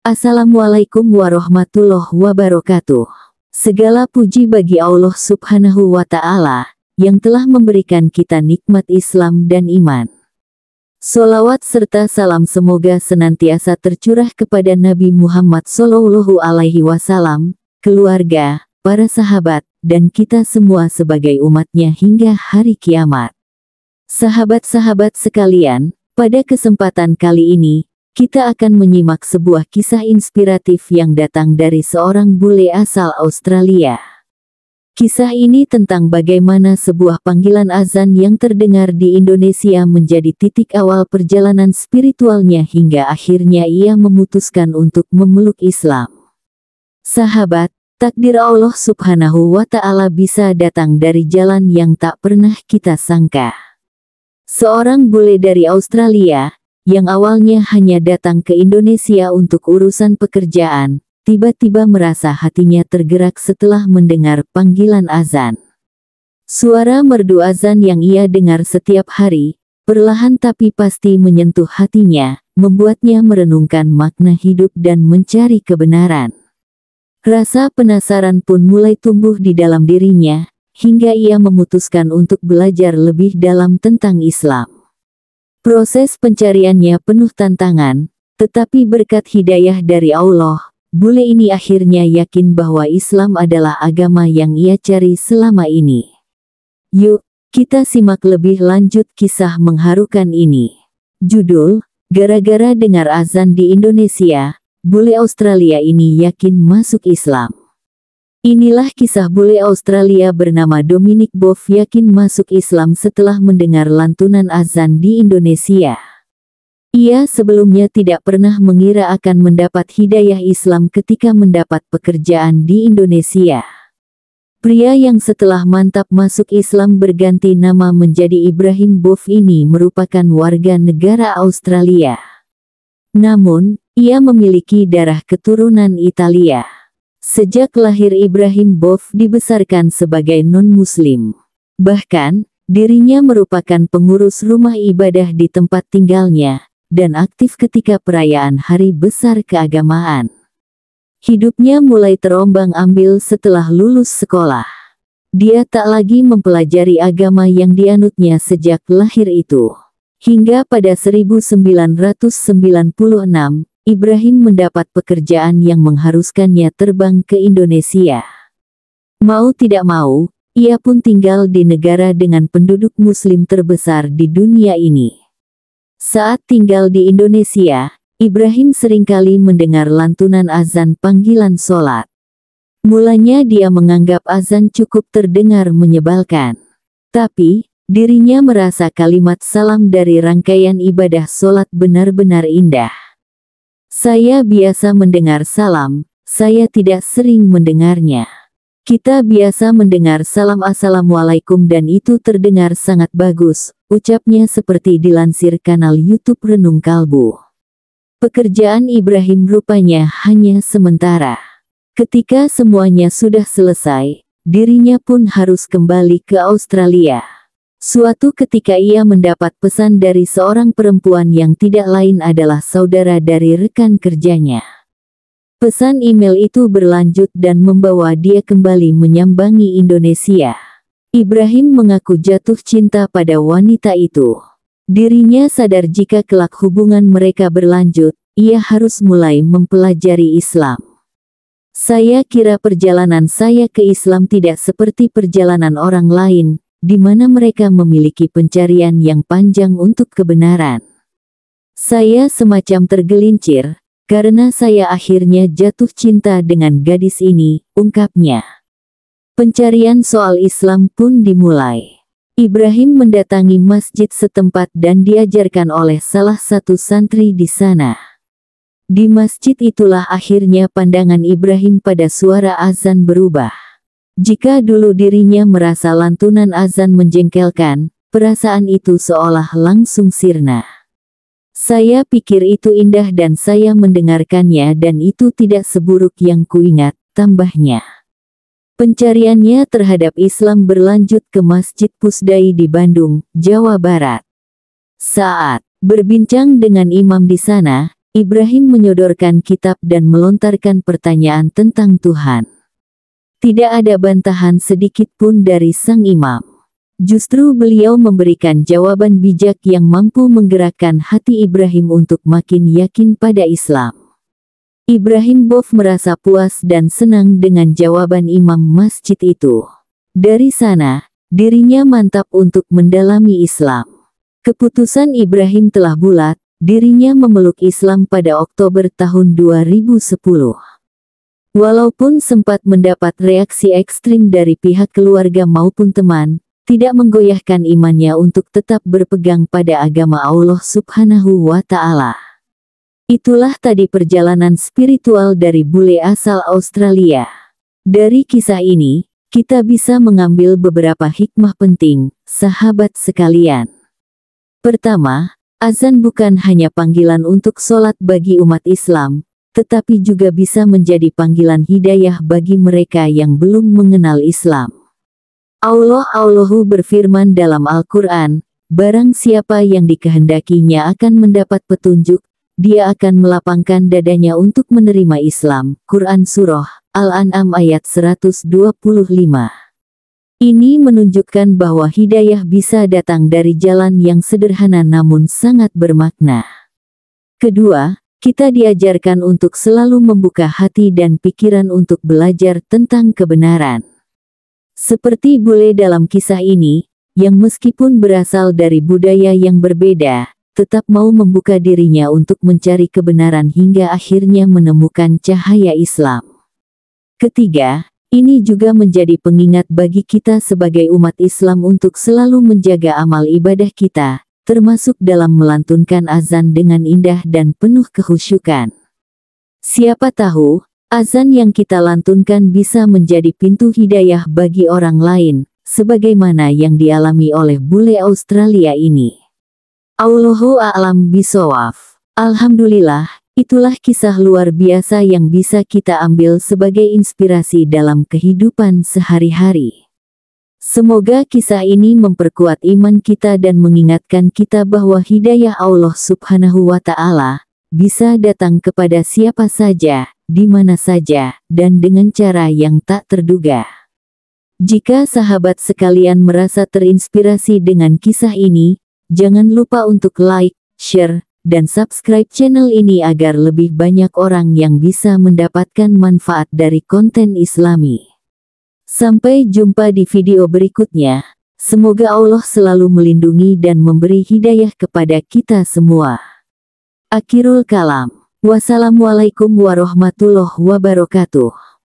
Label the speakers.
Speaker 1: Assalamualaikum warahmatullahi wabarakatuh. Segala puji bagi Allah subhanahu wa ta'ala, yang telah memberikan kita nikmat Islam dan iman. Solawat serta salam semoga senantiasa tercurah kepada Nabi Muhammad Sallallahu Alaihi Wasallam, keluarga, para sahabat, dan kita semua sebagai umatnya hingga hari kiamat. Sahabat-sahabat sekalian, pada kesempatan kali ini, kita akan menyimak sebuah kisah inspiratif yang datang dari seorang bule asal Australia. Kisah ini tentang bagaimana sebuah panggilan azan yang terdengar di Indonesia menjadi titik awal perjalanan spiritualnya hingga akhirnya ia memutuskan untuk memeluk Islam. Sahabat, takdir Allah subhanahu wa ta'ala bisa datang dari jalan yang tak pernah kita sangka. Seorang bule dari Australia, yang awalnya hanya datang ke Indonesia untuk urusan pekerjaan, tiba-tiba merasa hatinya tergerak setelah mendengar panggilan azan. Suara merdu azan yang ia dengar setiap hari, perlahan tapi pasti menyentuh hatinya, membuatnya merenungkan makna hidup dan mencari kebenaran. Rasa penasaran pun mulai tumbuh di dalam dirinya, hingga ia memutuskan untuk belajar lebih dalam tentang Islam. Proses pencariannya penuh tantangan, tetapi berkat hidayah dari Allah, bule ini akhirnya yakin bahwa Islam adalah agama yang ia cari selama ini. Yuk, kita simak lebih lanjut kisah mengharukan ini. Judul, Gara-gara dengar azan di Indonesia, bule Australia ini yakin masuk Islam. Inilah kisah bule Australia bernama Dominic Bov yakin masuk Islam setelah mendengar lantunan azan di Indonesia. Ia sebelumnya tidak pernah mengira akan mendapat hidayah Islam ketika mendapat pekerjaan di Indonesia. Pria yang setelah mantap masuk Islam berganti nama menjadi Ibrahim Bov ini merupakan warga negara Australia. Namun, ia memiliki darah keturunan Italia. Sejak lahir Ibrahim Bov dibesarkan sebagai non-muslim. Bahkan, dirinya merupakan pengurus rumah ibadah di tempat tinggalnya, dan aktif ketika perayaan hari besar keagamaan. Hidupnya mulai terombang ambil setelah lulus sekolah. Dia tak lagi mempelajari agama yang dianutnya sejak lahir itu. Hingga pada 1996, Ibrahim mendapat pekerjaan yang mengharuskannya terbang ke Indonesia. Mau tidak mau, ia pun tinggal di negara dengan penduduk muslim terbesar di dunia ini. Saat tinggal di Indonesia, Ibrahim seringkali mendengar lantunan azan panggilan sholat. Mulanya dia menganggap azan cukup terdengar menyebalkan. Tapi, dirinya merasa kalimat salam dari rangkaian ibadah sholat benar-benar indah. Saya biasa mendengar salam, saya tidak sering mendengarnya. Kita biasa mendengar salam assalamualaikum dan itu terdengar sangat bagus, ucapnya seperti dilansir kanal YouTube Renung Kalbu. Pekerjaan Ibrahim rupanya hanya sementara. Ketika semuanya sudah selesai, dirinya pun harus kembali ke Australia. Suatu ketika ia mendapat pesan dari seorang perempuan yang tidak lain adalah saudara dari rekan kerjanya. Pesan email itu berlanjut dan membawa dia kembali menyambangi Indonesia. Ibrahim mengaku jatuh cinta pada wanita itu. Dirinya sadar jika kelak hubungan mereka berlanjut, ia harus mulai mempelajari Islam. Saya kira perjalanan saya ke Islam tidak seperti perjalanan orang lain, di mana mereka memiliki pencarian yang panjang untuk kebenaran. Saya semacam tergelincir, karena saya akhirnya jatuh cinta dengan gadis ini, ungkapnya. Pencarian soal Islam pun dimulai. Ibrahim mendatangi masjid setempat dan diajarkan oleh salah satu santri di sana. Di masjid itulah akhirnya pandangan Ibrahim pada suara azan berubah. Jika dulu dirinya merasa lantunan azan menjengkelkan, perasaan itu seolah langsung sirna. Saya pikir itu indah dan saya mendengarkannya dan itu tidak seburuk yang kuingat, tambahnya. Pencariannya terhadap Islam berlanjut ke Masjid Pusdai di Bandung, Jawa Barat. Saat berbincang dengan imam di sana, Ibrahim menyodorkan kitab dan melontarkan pertanyaan tentang Tuhan. Tidak ada bantahan sedikit pun dari sang imam. Justru beliau memberikan jawaban bijak yang mampu menggerakkan hati Ibrahim untuk makin yakin pada Islam. Ibrahim Bof merasa puas dan senang dengan jawaban imam masjid itu. Dari sana, dirinya mantap untuk mendalami Islam. Keputusan Ibrahim telah bulat, dirinya memeluk Islam pada Oktober tahun 2010. Walaupun sempat mendapat reaksi ekstrim dari pihak keluarga maupun teman, tidak menggoyahkan imannya untuk tetap berpegang pada agama Allah subhanahu wa ta'ala. Itulah tadi perjalanan spiritual dari bule asal Australia. Dari kisah ini, kita bisa mengambil beberapa hikmah penting, sahabat sekalian. Pertama, azan bukan hanya panggilan untuk sholat bagi umat Islam, tetapi juga bisa menjadi panggilan hidayah bagi mereka yang belum mengenal Islam. Allah Allahu berfirman dalam Al-Quran, Barang siapa yang dikehendakinya akan mendapat petunjuk, dia akan melapangkan dadanya untuk menerima Islam. Quran Surah, Al-An'am ayat 125 Ini menunjukkan bahwa hidayah bisa datang dari jalan yang sederhana namun sangat bermakna. Kedua, kita diajarkan untuk selalu membuka hati dan pikiran untuk belajar tentang kebenaran. Seperti bule dalam kisah ini, yang meskipun berasal dari budaya yang berbeda, tetap mau membuka dirinya untuk mencari kebenaran hingga akhirnya menemukan cahaya Islam. Ketiga, ini juga menjadi pengingat bagi kita sebagai umat Islam untuk selalu menjaga amal ibadah kita, termasuk dalam melantunkan azan dengan indah dan penuh kehusyukan. Siapa tahu, azan yang kita lantunkan bisa menjadi pintu hidayah bagi orang lain, sebagaimana yang dialami oleh bule Australia ini. Allahu a'lam bisawaf. Alhamdulillah, itulah kisah luar biasa yang bisa kita ambil sebagai inspirasi dalam kehidupan sehari-hari. Semoga kisah ini memperkuat iman kita dan mengingatkan kita bahwa hidayah Allah Subhanahu wa Ta'ala bisa datang kepada siapa saja, di mana saja, dan dengan cara yang tak terduga. Jika sahabat sekalian merasa terinspirasi dengan kisah ini, jangan lupa untuk like, share, dan subscribe channel ini agar lebih banyak orang yang bisa mendapatkan manfaat dari konten Islami. Sampai jumpa di video berikutnya. Semoga Allah selalu melindungi dan memberi hidayah kepada kita semua. Akhirul kalam. Wassalamualaikum warahmatullahi wabarakatuh.